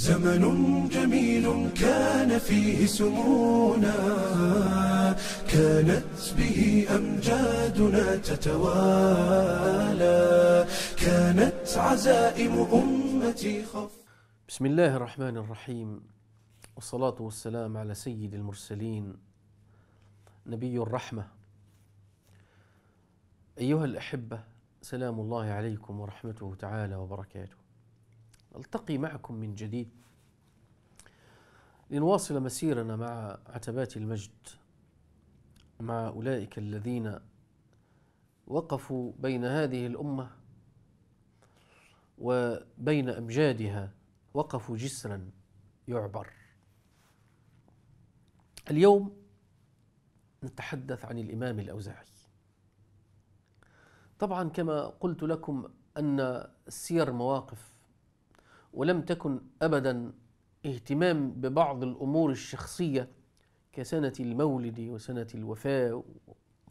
زمن جميل كان فيه سمونا كانت به أمجادنا تتوالى كانت عزائم أمتي خف بسم الله الرحمن الرحيم والصلاة والسلام على سيد المرسلين نبي الرحمة أيها الأحبة سلام الله عليكم ورحمته تعالى وبركاته التقي معكم من جديد لنواصل مسيرنا مع عتبات المجد مع اولئك الذين وقفوا بين هذه الامه وبين امجادها وقفوا جسرا يعبر اليوم نتحدث عن الامام الاوزاعي طبعا كما قلت لكم ان السير مواقف ولم تكن أبدا اهتمام ببعض الأمور الشخصية كسنة المولد وسنة الوفاة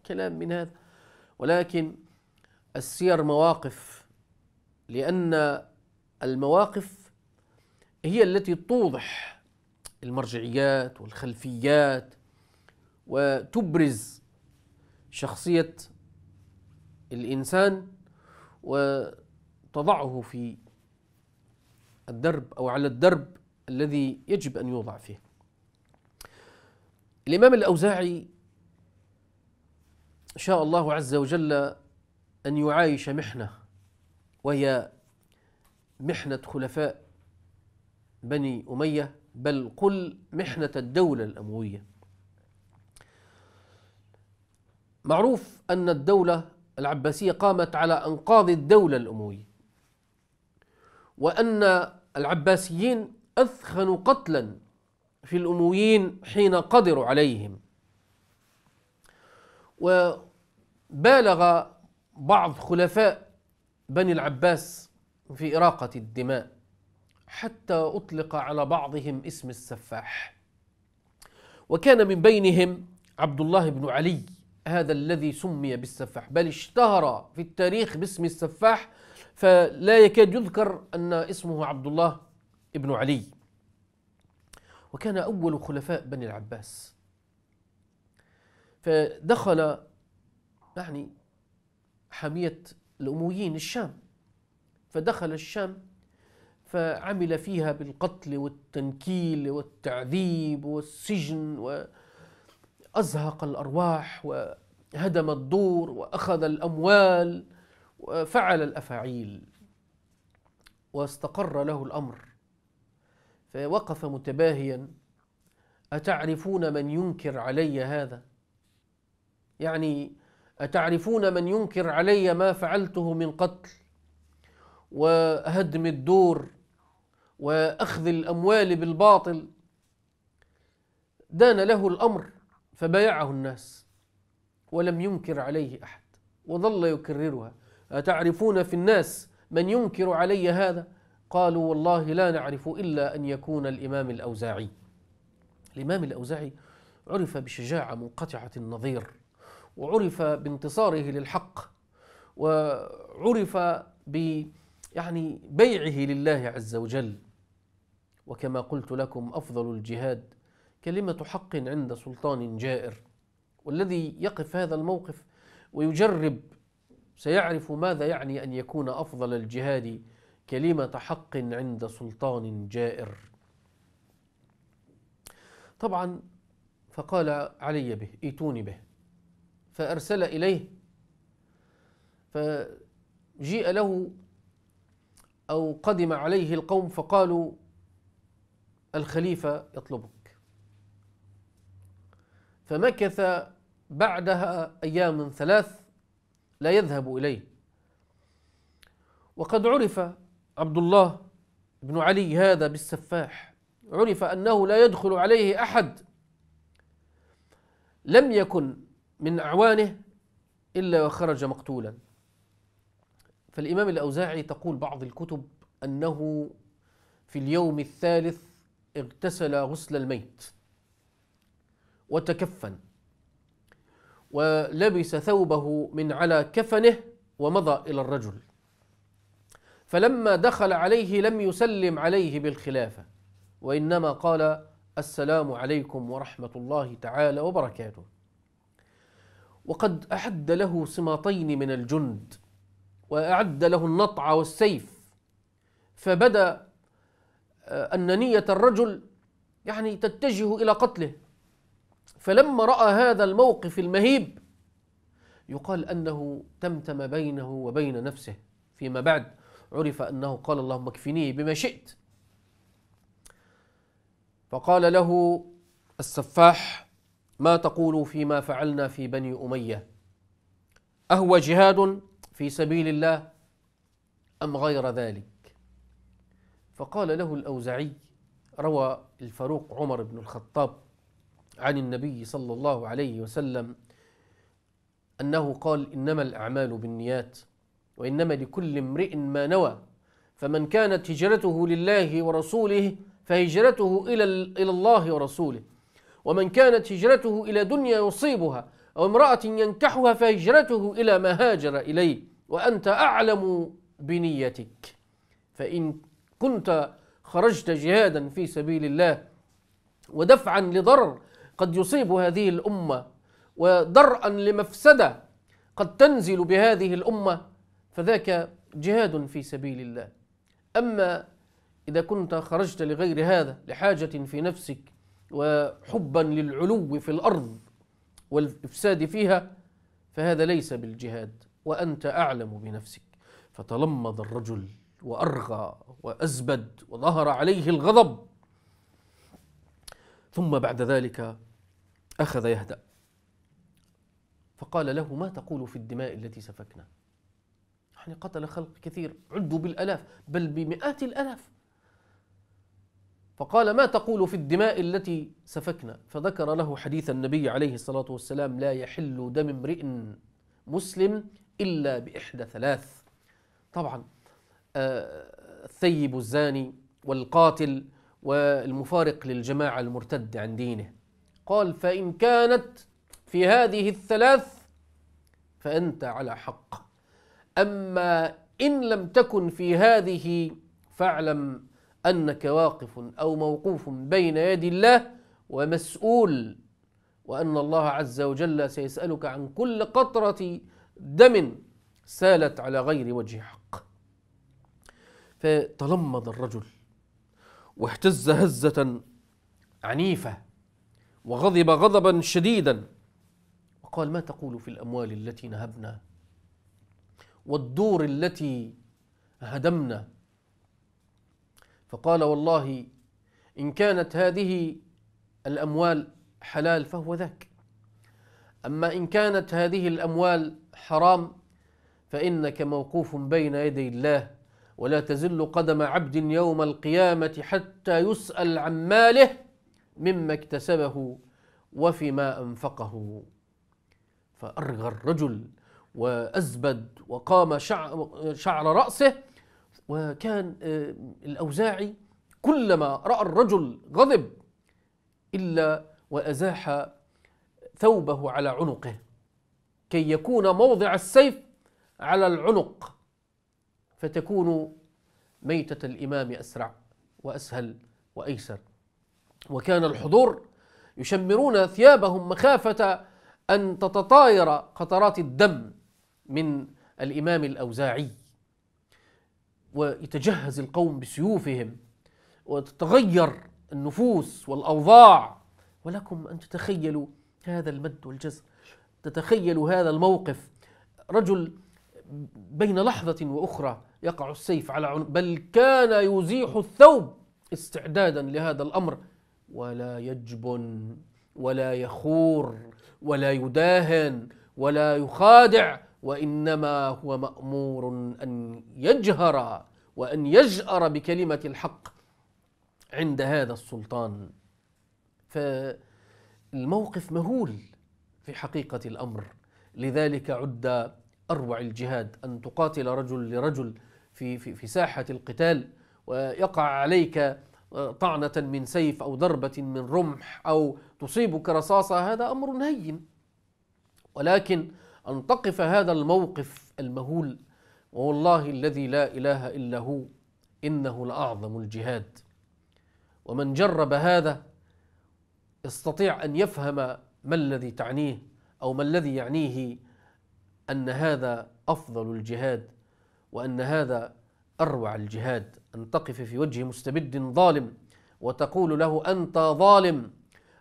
كلام من هذا ولكن السير مواقف لأن المواقف هي التي توضح المرجعيات والخلفيات وتبرز شخصية الإنسان وتضعه في الدرب أو على الدرب الذي يجب أن يوضع فيه الإمام الأوزاعي شاء الله عز وجل أن يعايش محنة وهي محنة خلفاء بني أمية بل قل محنة الدولة الأموية معروف أن الدولة العباسية قامت على أنقاض الدولة الأموية وأن العباسيين أثخنوا قتلا في الأمويين حين قدروا عليهم وبالغ بعض خلفاء بني العباس في إراقة الدماء حتى أطلق على بعضهم اسم السفاح وكان من بينهم عبد الله بن علي هذا الذي سمي بالسفاح بل اشتهر في التاريخ باسم السفاح فلا يكاد يذكر أن اسمه عبد الله ابن علي وكان أول خلفاء بني العباس فدخل يعني حمية الأمويين الشام فدخل الشام فعمل فيها بالقتل والتنكيل والتعذيب والسجن وأزهق الأرواح وهدم الدور وأخذ الأموال فعل الافاعيل واستقر له الامر فوقف متباهيا اتعرفون من ينكر علي هذا يعني اتعرفون من ينكر علي ما فعلته من قتل وهدم الدور واخذ الاموال بالباطل دان له الامر فبايعه الناس ولم ينكر عليه احد وظل يكررها أتعرفون في الناس من ينكر علي هذا قالوا والله لا نعرف إلا أن يكون الإمام الأوزاعي الإمام الأوزاعي عرف بشجاعة منقطعة النظير وعرف بانتصاره للحق وعرف ب يعني بيعه لله عز وجل وكما قلت لكم أفضل الجهاد كلمة حق عند سلطان جائر والذي يقف هذا الموقف ويجرب سيعرف ماذا يعني أن يكون أفضل الجهاد كلمة حق عند سلطان جائر طبعا فقال علي به ائتوني به فأرسل إليه فجيء له أو قدم عليه القوم فقالوا الخليفة يطلبك فمكث بعدها أيام ثلاث لا يذهب إليه وقد عرف عبد الله بن علي هذا بالسفاح عرف أنه لا يدخل عليه أحد لم يكن من أعوانه إلا وخرج مقتولا فالإمام الأوزاعي تقول بعض الكتب أنه في اليوم الثالث اغتسل غسل الميت وتكفن ولبس ثوبه من على كفنه ومضى الى الرجل فلما دخل عليه لم يسلم عليه بالخلافه وانما قال السلام عليكم ورحمه الله تعالى وبركاته وقد احد له صماطين من الجند واعد له النطع والسيف فبدا آه، ان نيه الرجل يعني تتجه الى قتله فلما رأى هذا الموقف المهيب يقال أنه تمتم بينه وبين نفسه فيما بعد عرف أنه قال اللهم اكفني بما شئت فقال له السفاح ما تقول فيما فعلنا في بني أمية أهو جهاد في سبيل الله أم غير ذلك فقال له الأوزعي روى الفاروق عمر بن الخطاب عن النبي صلى الله عليه وسلم أنه قال إنما الأعمال بالنيات وإنما لكل امرئ ما نوى فمن كانت هجرته لله ورسوله فهجرته إلى إلى الله ورسوله ومن كانت هجرته إلى دنيا يصيبها أو امرأة ينكحها فهجرته إلى ما هاجر إليه وأنت أعلم بنيتك فإن كنت خرجت جهادا في سبيل الله ودفعا لضرر قد يصيب هذه الامه ودرءا لمفسده قد تنزل بهذه الامه فذاك جهاد في سبيل الله اما اذا كنت خرجت لغير هذا لحاجه في نفسك وحبا للعلو في الارض والافساد فيها فهذا ليس بالجهاد وانت اعلم بنفسك فتلمض الرجل وارغى وازبد وظهر عليه الغضب ثم بعد ذلك أخذ يهدأ فقال له ما تقول في الدماء التي سفكنا يعني قتل خلق كثير عدوا بالألاف بل بمئات الألاف فقال ما تقول في الدماء التي سفكنا فذكر له حديث النبي عليه الصلاة والسلام لا يحل دم امرئ مسلم إلا بإحدى ثلاث طبعا آه، الثيب الزاني والقاتل والمفارق للجماعة المرتد عن دينه قال فإن كانت في هذه الثلاث فأنت على حق أما إن لم تكن في هذه فاعلم أنك واقف أو موقوف بين يدي الله ومسؤول وأن الله عز وجل سيسألك عن كل قطرة دم سالت على غير وجه حق فتلمض الرجل واهتز هزة عنيفة وغضب غضبا شديدا وقال ما تقول في الأموال التي نهبنا والدور التي هدمنا فقال والله إن كانت هذه الأموال حلال فهو ذاك أما إن كانت هذه الأموال حرام فإنك موقوف بين يدي الله ولا تزل قدم عبد يوم القيامة حتى يسأل عن ماله مما اكتسبه وفيما أنفقه فأرغى الرجل وأزبد وقام شعر, شعر رأسه وكان آه، الأوزاعي كلما رأى الرجل غضب إلا وأزاح ثوبه على عنقه كي يكون موضع السيف على العنق فتكون ميتة الإمام أسرع وأسهل وأيسر وكان الحضور يشمرون ثيابهم مخافة أن تتطاير قطرات الدم من الإمام الأوزاعي ويتجهز القوم بسيوفهم وتتغير النفوس والأوضاع ولكم أن تتخيلوا هذا المد والجزر تتخيلوا هذا الموقف رجل بين لحظة وأخرى يقع السيف على عنق بل كان يزيح الثوب استعدادا لهذا الأمر ولا يجبن ولا يخور ولا يداهن ولا يخادع وانما هو مامور ان يجهر وان يجأر بكلمه الحق عند هذا السلطان فالموقف مهول في حقيقه الامر لذلك عد اروع الجهاد ان تقاتل رجل لرجل في في في ساحه القتال ويقع عليك طعنة من سيف أو ضربة من رمح أو تصيبك رصاصة هذا أمر هين ولكن أن تقف هذا الموقف المهول ووالله الذي لا إله إلا هو إنه لأعظم الجهاد ومن جرب هذا استطيع أن يفهم ما الذي تعنيه أو ما الذي يعنيه أن هذا أفضل الجهاد وأن هذا أروع الجهاد أن تقف في وجه مستبد ظالم وتقول له أنت ظالم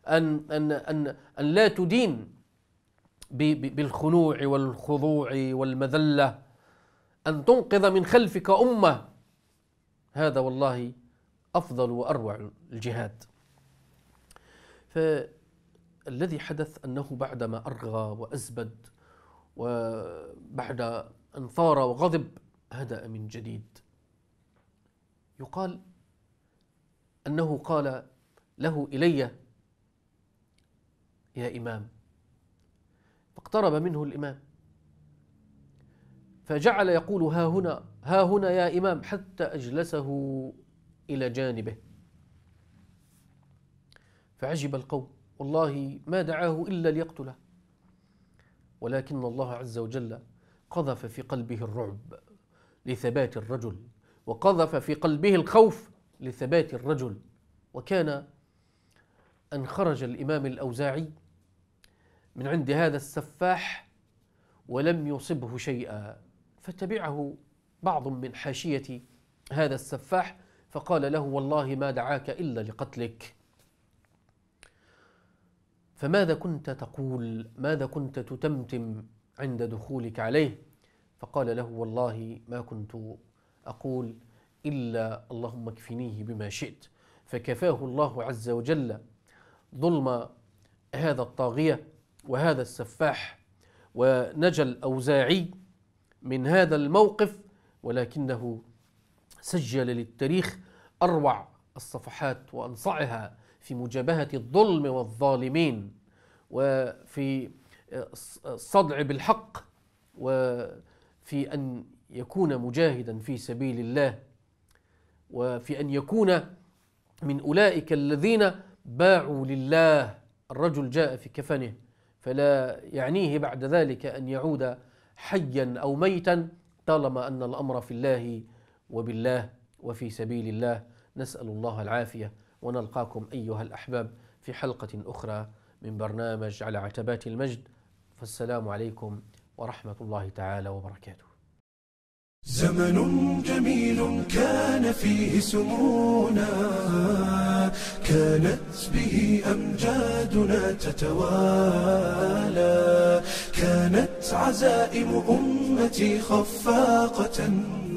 أن, أن, أن, أن لا تدين بالخنوع والخضوع والمذلة أن تنقذ من خلفك أمة هذا والله أفضل وأروع الجهاد فالذي حدث أنه بعدما أرغى وأزبد وبعد أن ثار وغضب هدأ من جديد يقال أنه قال له إلي يا إمام فاقترب منه الإمام فجعل يقول ها هنا ها هنا يا إمام حتى أجلسه إلى جانبه فعجب القوم والله ما دعاه إلا ليقتله ولكن الله عز وجل قذف في قلبه الرعب لثبات الرجل وقذف في قلبه الخوف لثبات الرجل وكان أن خرج الإمام الأوزاعي من عند هذا السفاح ولم يصبه شيئا فتبعه بعض من حاشية هذا السفاح فقال له والله ما دعاك إلا لقتلك فماذا كنت تقول ماذا كنت تتمتم عند دخولك عليه فقال له والله ما كنت أقول إلا اللهم اكفنيه بما شئت فكفاه الله عز وجل ظلم هذا الطاغية وهذا السفاح ونجا الأوزاعي من هذا الموقف ولكنه سجل للتاريخ أروع الصفحات وأنصعها في مجابهة الظلم والظالمين وفي الصدع بالحق وفي أن يكون مجاهدا في سبيل الله وفي ان يكون من اولئك الذين باعوا لله الرجل جاء في كفنه فلا يعنيه بعد ذلك ان يعود حيا او ميتا طالما ان الامر في الله وبالله وفي سبيل الله نسال الله العافيه ونلقاكم ايها الاحباب في حلقه اخرى من برنامج على عتبات المجد فالسلام عليكم ورحمه الله تعالى وبركاته زمن جميل كان فيه سمونا كانت به أمجادنا تتوالى كانت عزائم أمتي خفاقة